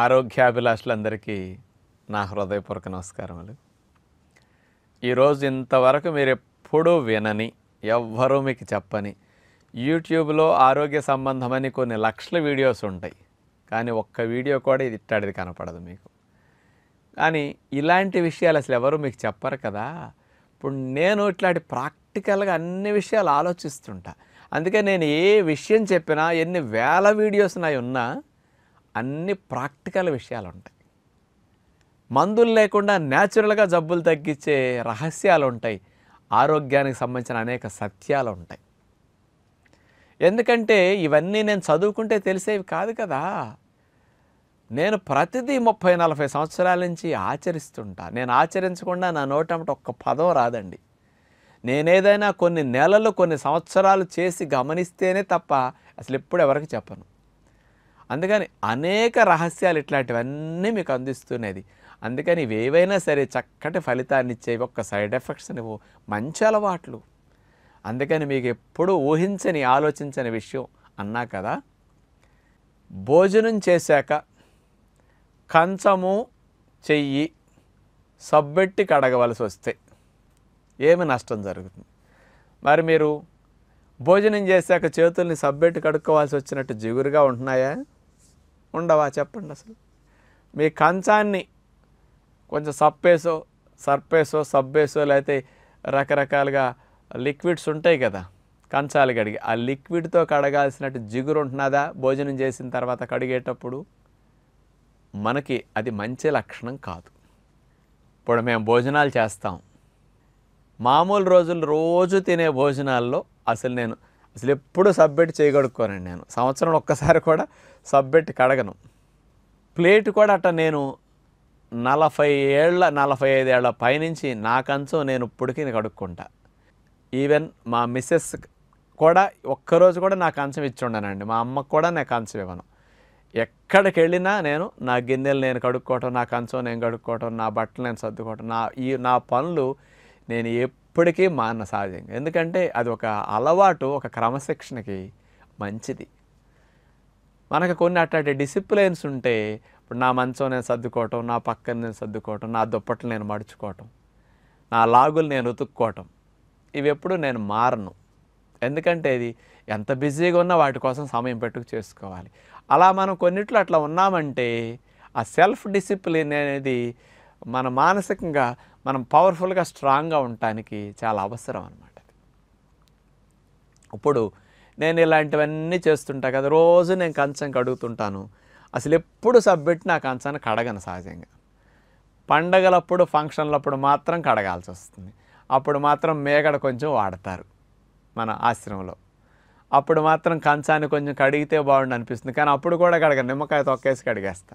ఆరోగ్యాభిలాషులందరికీ నా హృదయపూర్వక నమస్కారములు ఈరోజు ఇంతవరకు మీరు ఎప్పుడూ వినని ఎవ్వరూ మీకు చెప్పని యూట్యూబ్లో ఆరోగ్య సంబంధమని కొన్ని లక్షల వీడియోస్ ఉంటాయి కానీ ఒక్క వీడియో కూడా ఇది ఇట్టాడిది కనపడదు మీకు కానీ ఇలాంటి విషయాలు అసలు ఎవరు మీకు చెప్పరు కదా ఇప్పుడు నేను ఇట్లాంటి ప్రాక్టికల్గా అన్ని విషయాలు ఆలోచిస్తుంటా అందుకే నేను ఏ విషయం చెప్పినా ఎన్ని వేల వీడియోస్ నాయి ఉన్నా అన్ని ప్రాక్టికల్ విషయాలు ఉంటాయి మందులు లేకుండా న్యాచురల్గా జబ్బులు తగ్గించే రహస్యాలు ఉంటాయి ఆరోగ్యానికి సంబంధించిన అనేక సత్యాలు ఉంటాయి ఎందుకంటే ఇవన్నీ నేను చదువుకుంటే తెలిసేవి కాదు కదా నేను ప్రతిదీ ముప్పై నలభై సంవత్సరాల నుంచి ఆచరిస్తుంటా నేను ఆచరించకుండా నా నోటమట ఒక్క పదం రాదండి నేనేదైనా కొన్ని నెలలు కొన్ని సంవత్సరాలు చేసి గమనిస్తేనే తప్ప అసలు ఎప్పుడు ఎవరికి చెప్పను అందుకని అనేక రహస్యాలు ఇట్లాంటివన్నీ మీకు అందిస్తున్నది అందుకని ఇవేవైనా సరే చక్కటి ఫలితాన్ని ఇచ్చే ఒక్క సైడ్ ఎఫెక్ట్స్ నువ్వు మంచి అలవాట్లు అందుకని మీకు ఎప్పుడూ ఊహించని ఆలోచించని విషయం అన్నా కదా భోజనం చేశాక కంచము చెయ్యి సబ్బెట్టి కడగవలసి వస్తే ఏమి నష్టం జరుగుతుంది మరి మీరు భోజనం చేశాక చేతుల్ని సబ్బెట్టి కడుక్కోవాల్సి వచ్చినట్టు జిగురుగా ఉంటున్నాయా ఉండవా చెప్పండి అసలు మీ కంచాన్ని కొంచెం సప్పేసో సర్పేసో సబ్బేసో లేకపోతే రకరకాలుగా లిక్విడ్స్ ఉంటాయి కదా కంచాలు కడిగి ఆ లిక్విడ్తో కడగాల్సినట్టు జిగురు ఉంటున్నదా భోజనం చేసిన తర్వాత కడిగేటప్పుడు మనకి అది మంచి లక్షణం కాదు ఇప్పుడు మేము భోజనాలు చేస్తాం మామూలు రోజులు రోజు తినే భోజనాల్లో అసలు నేను అసలు ఎప్పుడూ సబ్బెట్ చేయగడుక్కోనండి నేను సంవత్సరం ఒక్కసారి కూడా సబ్బెట్ కడగను ప్లేట్ కూడా అట్ట నేను నలభై ఏళ్ళ నలభై ఐదేళ్ల పైనుంచి నా కంచం నేను ఇప్పటికీ కడుక్కుంటా ఈవెన్ మా మిస్సెస్ కూడా ఒక్కరోజు కూడా నాకు అంచం ఇచ్చి ఉండనండి మా అమ్మకు కూడా నాకు అంచం ఇవ్వను ఎక్కడికి వెళ్ళినా నేను నా గిన్నెలు నేను కడుక్కోవటం నా కంచం నేను కడుక్కోవటం నా బట్టలు నేను సర్దుకోవటం నా ఈ నా పనులు నేను ఎప్పటికీ మాన సహజంగా ఎందుకంటే అది ఒక అలవాటు ఒక క్రమశిక్షణకి మంచిది మనకు కొన్ని అట్లాంటి డిసిప్లైన్స్ ఉంటే ఇప్పుడు నా మంచం నేను సర్దుకోవటం నా పక్కన నేను సర్దుకోవటం నా దుప్పట్లు నేను మడుచుకోవటం నా లాగులు నేను ఉతుక్కోవటం ఇవి ఎప్పుడు నేను మారను ఎందుకంటే ఇది ఎంత బిజీగా ఉన్నా వాటి కోసం సమయం పెట్టుకు చేసుకోవాలి అలా మనం కొన్నిట్లో అట్లా ఉన్నామంటే ఆ సెల్ఫ్ డిసిప్లిన్ అనేది మన మానసికంగా మనం పవర్ఫుల్గా స్ట్రాంగ్గా ఉండటానికి చాలా అవసరం అనమాట ఇప్పుడు నేను ఇలాంటివన్నీ చేస్తుంటా కదా రోజు నేను కంచం కడుగుతుంటాను అసలు ఎప్పుడు సబ్మిట్ నా కంచాన్ని కడగను సహజంగా పండగలప్పుడు ఫంక్షన్లప్పుడు మాత్రం కడగాల్సి వస్తుంది అప్పుడు మాత్రం మేగడ కొంచెం వాడతారు మన ఆశ్రమంలో అప్పుడు మాత్రం కంచాన్ని కొంచెం కడిగితే బాగుండు అనిపిస్తుంది కానీ అప్పుడు కూడా కడగ నిమ్మకాయ తొక్కేసి కడిగేస్తా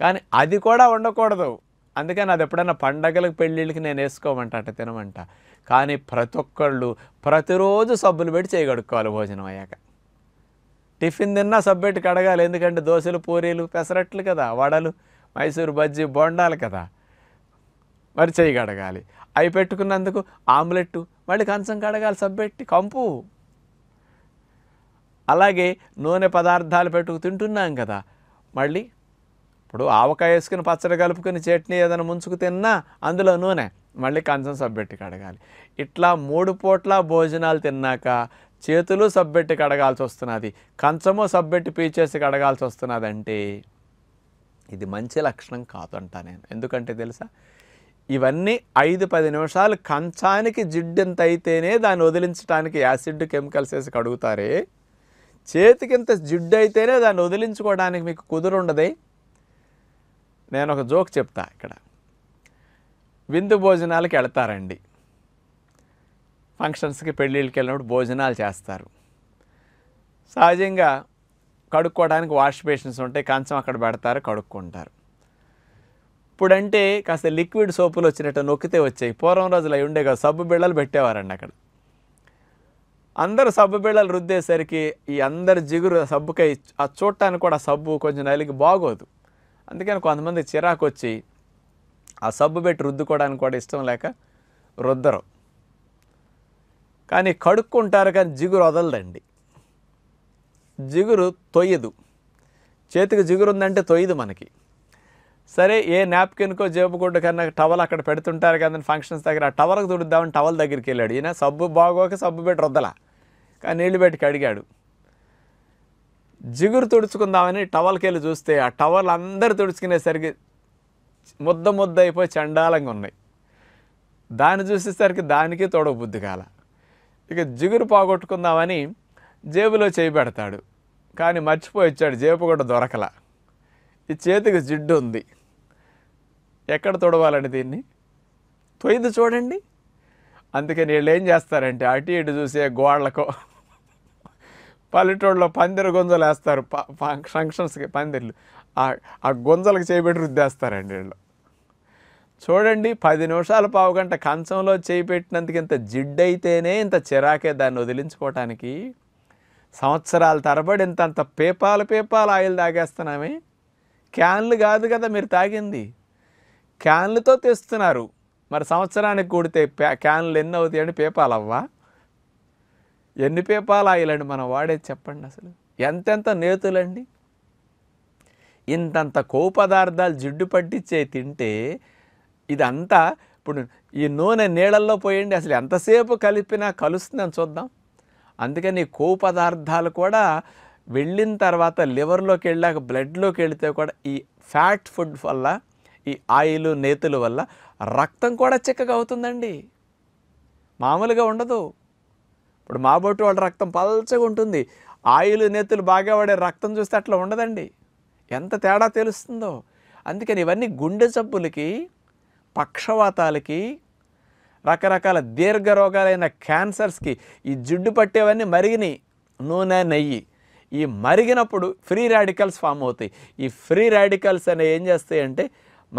కానీ అది కూడా ఉండకూడదు అందుకని అది ఎప్పుడైనా పండగలకు పెళ్ళిళ్ళకి నేను వేసుకోమంట తినమంట కానీ ప్రతి ఒక్కళ్ళు ప్రతిరోజు సబ్బులు పెట్టి చేయగడుక్కోవాలి భోజనం అయ్యాక టిఫిన్ తిన్నా సబ్బు పెట్టి కడగాలి ఎందుకంటే దోశలు పూరీలు పెసరట్లు కదా వడలు మైసూరు బజ్జీ బొండాలు కదా మరి చేయి కడగాలి అవి పెట్టుకున్నందుకు ఆమ్లెట్టు మళ్ళీ కంచం కడగాలి సబ్బెట్టి కంపు అలాగే నూనె పదార్థాలు పెట్టుకు తింటున్నాం కదా మళ్ళీ ఇప్పుడు ఆవకాయ వేసుకుని పచ్చడి కలుపుకుని చట్నీ ఏదైనా ముంచుకు తిన్నా అందులో నూనె మళ్ళీ కంచం సబ్బెట్టి కడగాలి ఇట్లా మూడు పూట్ల భోజనాలు తిన్నాక చేతులు సబ్బెట్టి కడగాల్సి వస్తున్నది కంచము సబ్బెట్టి పీచేసి కడగాల్సి వస్తున్నది అంటే ఇది మంచి లక్షణం కాదు అంటా నేను ఎందుకంటే తెలుసా ఇవన్నీ ఐదు పది నిమిషాలు కంచానికి జిడ్డెంత అయితేనే దాన్ని వదిలించడానికి యాసిడ్ కెమికల్స్ వేసి కడుగుతారే చేతికింత జిడ్డు అయితేనే దాన్ని వదిలించుకోవడానికి మీకు కుదురుండదే నేను ఒక జోక్ చెప్తా ఇక్కడ విందు భోజనాలకు వెళ్తారండి ఫంక్షన్స్కి పెళ్ళిళ్ళకి వెళ్ళినప్పుడు భోజనాలు చేస్తారు సహజంగా కడుక్కోవడానికి వాష్ బేషన్స్ ఉంటాయి కంచం అక్కడ పెడతారు కడుక్కుంటారు ఇప్పుడంటే కాస్త లిక్విడ్ సోపులు వచ్చినట్టు నొక్కితే వచ్చాయి పూర్వం రోజులు అవి ఉండే కదా సబ్బు బిళ్ళలు పెట్టేవారండి అక్కడ అందరూ సబ్బు బిళ్ళలు రుద్దేసరికి ఈ అందరి జిగురు సబ్బుకై ఆ చూడటానికి కూడా సబ్బు కొంచెం నలిగి బాగోదు అందుకని కొంతమంది చిరాకు వచ్చి ఆ సబ్బు పెట్టి రుద్దుకోవడానికి కూడా ఇష్టం లేక రుద్దరు కానీ కడుక్కుంటారు కానీ జిగురు వదలదండి జిగురు తొయ్యదు చేతికి జిగురు ఉందంటే తొయ్యదు మనకి సరే ఏ నాప్కిన్కో గుడ్డు కన్నా టవల్ అక్కడ పెడుతుంటారు కదండి ఫంక్షన్స్ దగ్గర ఆ టవల్కి దుడుద్దామని టవల్ దగ్గరికి వెళ్ళాడు ఈయన సబ్బు బాగోక సబ్బు పెట్టి రుద్దలా కానీ నీళ్లు పెట్టి కడిగాడు జిగురు తుడుచుకుందామని టవల్కి వెళ్ళి చూస్తే ఆ టవల్ అందరు తుడుచుకునేసరికి ముద్ద ముద్ద అయిపోయి చండాలంగా ఉన్నాయి దాన్ని చూసేసరికి దానికి బుద్ధి కాల ఇక జిగురు పోగొట్టుకుందామని జేబులో చేయి పెడతాడు కానీ మర్చిపోయి వచ్చాడు జేబు కూడా దొరకల ఈ చేతికి జిడ్డు ఉంది ఎక్కడ తొడవాలండి దీన్ని తొయ్యిది చూడండి అందుకని వీళ్ళు ఏం చేస్తారంటే అటు ఇటు చూసే గోళ్లకో పల్లెటూళ్ళలో పందిర గుంజలు వేస్తారు ఫంక్షన్స్కి పందిర్లు ఆ గుంజలకు చేపెట్టి రుద్దేస్తారండి వీళ్ళు చూడండి పది నిమిషాలు పావు గంట కంచంలో చేయి పెట్టినందుకు ఇంత జిడ్డైతేనే ఇంత చిరాకే దాన్ని వదిలించుకోవటానికి సంవత్సరాల తరబడి ఇంతంత పేపాలు పేపాలు ఆయిల్ తాగేస్తున్నామే క్యాన్లు కాదు కదా మీరు తాగింది క్యాన్లతో తెస్తున్నారు మరి సంవత్సరానికి కూడితే క్యాన్లు ఎన్ని అవుతాయండి పేపాలు అవ్వా ఎన్ని పేపాల ఆయిలండి మనం వాడేది చెప్పండి అసలు ఎంతెంత నేతులండి ఇంతంత కో పదార్థాలు జిడ్డు పట్టించే తింటే ఇదంతా ఇప్పుడు ఈ నూనె నీళ్ళల్లో పోయండి అసలు ఎంతసేపు కలిపినా అని చూద్దాం అందుకని కో పదార్థాలు కూడా వెళ్ళిన తర్వాత లివర్లోకి వెళ్ళాక బ్లడ్లోకి వెళితే కూడా ఈ ఫ్యాట్ ఫుడ్ వల్ల ఈ ఆయిల్ నేతుల వల్ల రక్తం కూడా చిక్కగా అవుతుందండి మామూలుగా ఉండదు ఇప్పుడు మాబోటి వాళ్ళ రక్తం పల్చగా ఉంటుంది ఆయిల్ నేతులు బాగా పడే రక్తం చూస్తే అట్లా ఉండదండి ఎంత తేడా తెలుస్తుందో అందుకని ఇవన్నీ గుండె జబ్బులకి పక్షవాతాలకి రకరకాల దీర్ఘ రోగాలైన క్యాన్సర్స్కి ఈ జిడ్డు పట్టేవన్నీ మరిగినాయి నూనె నెయ్యి ఈ మరిగినప్పుడు ఫ్రీ రాడికల్స్ ఫామ్ అవుతాయి ఈ ఫ్రీ రాడికల్స్ అనేవి ఏం చేస్తాయి అంటే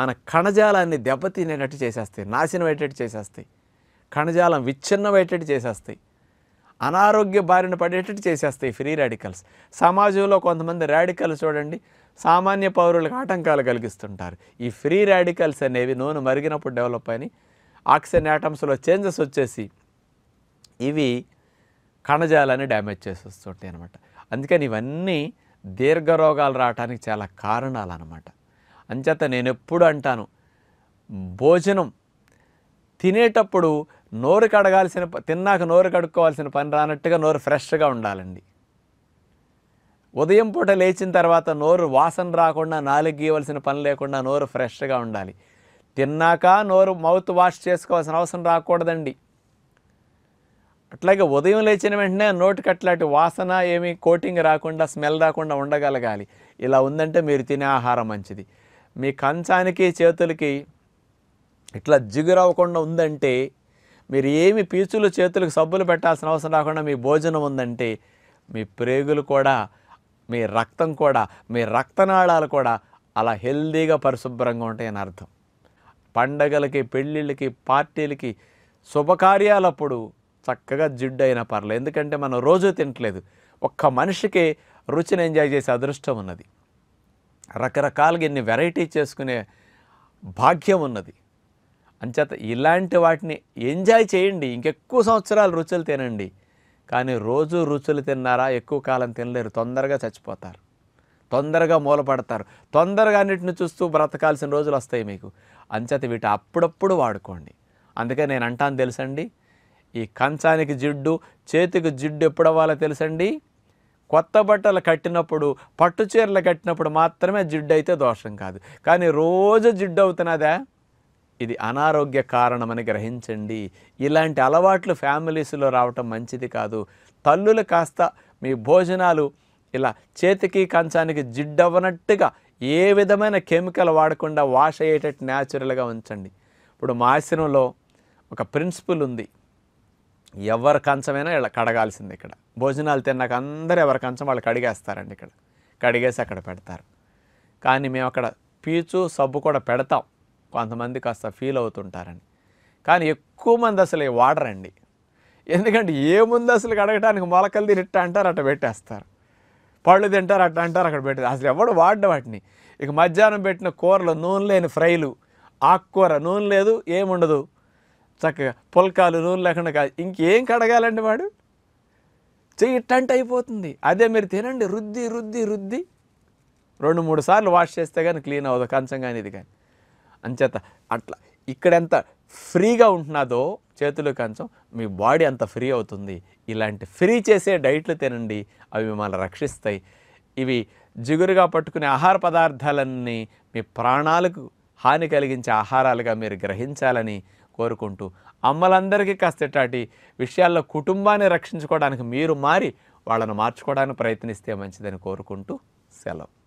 మన కణజాలాన్ని దెబ్బతినేటట్టు చేసేస్తాయి నాశనం అయ్యేటట్టు చేసేస్తాయి కణజాలం విచ్ఛిన్నమయ్యేటట్టు చేసేస్తాయి అనారోగ్య బారిన పడేటట్టు చేసేస్తాయి ఫ్రీ రాడికల్స్ సమాజంలో కొంతమంది రాడికల్స్ చూడండి సామాన్య పౌరులకు ఆటంకాలు కలిగిస్తుంటారు ఈ ఫ్రీ రాడికల్స్ అనేవి నూనె మరిగినప్పుడు డెవలప్ అని ఆక్సిజన్ యాటమ్స్లో చేంజెస్ వచ్చేసి ఇవి కణజాలాన్ని డ్యామేజ్ చేసి వస్తుంటాయి అనమాట అందుకని ఇవన్నీ దీర్ఘ రోగాలు రావడానికి చాలా కారణాలు అనమాట అంచేత నేను ఎప్పుడు అంటాను భోజనం తినేటప్పుడు నోరు కడగాల్సిన తిన్నాక నోరు కడుక్కోవాల్సిన పని రానట్టుగా నోరు ఫ్రెష్గా ఉండాలండి ఉదయం పూట లేచిన తర్వాత నోరు వాసన రాకుండా నాలుగు గీయవలసిన పని లేకుండా నోరు ఫ్రెష్గా ఉండాలి తిన్నాక నోరు మౌత్ వాష్ చేసుకోవాల్సిన అవసరం రాకూడదండి అట్లాగే ఉదయం లేచిన వెంటనే నోటికి అట్లాంటి వాసన ఏమి కోటింగ్ రాకుండా స్మెల్ రాకుండా ఉండగలగాలి ఇలా ఉందంటే మీరు తినే ఆహారం మంచిది మీ కంచానికి చేతులకి ఇట్లా జిగురవ్వకుండా ఉందంటే మీరు ఏమి పీచులు చేతులకు సబ్బులు పెట్టాల్సిన అవసరం రాకుండా మీ భోజనం ఉందంటే మీ ప్రేగులు కూడా మీ రక్తం కూడా మీ రక్తనాళాలు కూడా అలా హెల్దీగా పరిశుభ్రంగా ఉంటాయని అర్థం పండగలకి పెళ్ళిళ్ళకి పార్టీలకి శుభకార్యాలప్పుడు చక్కగా జిడ్డు అయినా పర్లేదు ఎందుకంటే మనం రోజు తినట్లేదు ఒక్క మనిషికి రుచిని ఎంజాయ్ చేసే అదృష్టం ఉన్నది రకరకాలుగా ఎన్ని వెరైటీ చేసుకునే భాగ్యం ఉన్నది అంచేత ఇలాంటి వాటిని ఎంజాయ్ చేయండి ఇంకెక్కువ సంవత్సరాలు రుచులు తినండి కానీ రోజు రుచులు తిన్నారా ఎక్కువ కాలం తినలేరు తొందరగా చచ్చిపోతారు తొందరగా మూలపడతారు తొందరగా అన్నిటిని చూస్తూ బ్రతకాల్సిన రోజులు వస్తాయి మీకు అంచేత వీటి అప్పుడప్పుడు వాడుకోండి అందుకే నేను అంటాను తెలుసండి ఈ కంచానికి జిడ్డు చేతికి జిడ్డు అవ్వాలో తెలుసండి కొత్త బట్టలు కట్టినప్పుడు పట్టు చీరలు కట్టినప్పుడు మాత్రమే జిడ్డు అయితే దోషం కాదు కానీ రోజు జిడ్డు అవుతున్నదా ఇది అనారోగ్య కారణమని గ్రహించండి ఇలాంటి అలవాట్లు ఫ్యామిలీస్లో రావటం మంచిది కాదు తల్లులు కాస్త మీ భోజనాలు ఇలా చేతికి కంచానికి జిడ్డవ్వనట్టుగా ఏ విధమైన కెమికల్ వాడకుండా వాష్ అయ్యేటట్టు న్యాచురల్గా ఉంచండి ఇప్పుడు మా ఆశ్రమంలో ఒక ప్రిన్సిపల్ ఉంది ఎవరి కంచమైనా ఇలా కడగాల్సింది ఇక్కడ భోజనాలు తిన్నాక అందరూ ఎవరి కంచం వాళ్ళు కడిగేస్తారండి ఇక్కడ కడిగేసి అక్కడ పెడతారు కానీ మేము అక్కడ పీచు సబ్బు కూడా పెడతాం కొంతమంది కాస్త ఫీల్ అవుతుంటారని కానీ ఎక్కువ మంది అసలు వాడరండి ఎందుకంటే ఏముంది అసలు అడగడానికి మొలకలు తిరిట్ట అంటారు అట్ట పెట్టేస్తారు పళ్ళు తింటారు అట్ట అంటారు అక్కడ పెట్టారు అసలు ఎవడు వాడ వాటిని ఇక మధ్యాహ్నం పెట్టిన కూరలు నూనె లేని ఫ్రైలు ఆకుకూర నూనె లేదు ఏముండదు చక్కగా పుల్కాలు నూనె లేకుండా కాదు ఇంకేం కడగాలండి వాడు చెయ్యి అయిపోతుంది అదే మీరు తినండి రుద్ది రుద్ది రుద్ది రెండు మూడు సార్లు వాష్ చేస్తే కానీ క్లీన్ అవ్వదు కంచం కానీ ఇది కానీ అంచేత అట్లా ఇక్కడ ఎంత ఫ్రీగా ఉంటున్నదో చేతులు కంచం మీ బాడీ అంత ఫ్రీ అవుతుంది ఇలాంటి ఫ్రీ చేసే డైట్లు తినండి అవి మిమ్మల్ని రక్షిస్తాయి ఇవి జిగురుగా పట్టుకునే ఆహార పదార్థాలన్నీ మీ ప్రాణాలకు హాని కలిగించే ఆహారాలుగా మీరు గ్రహించాలని కోరుకుంటూ అమ్మలందరికీ కాస్తేటాటి విషయాల్లో కుటుంబాన్ని రక్షించుకోవడానికి మీరు మారి వాళ్ళను మార్చుకోవడానికి ప్రయత్నిస్తే మంచిదని కోరుకుంటూ సెలవు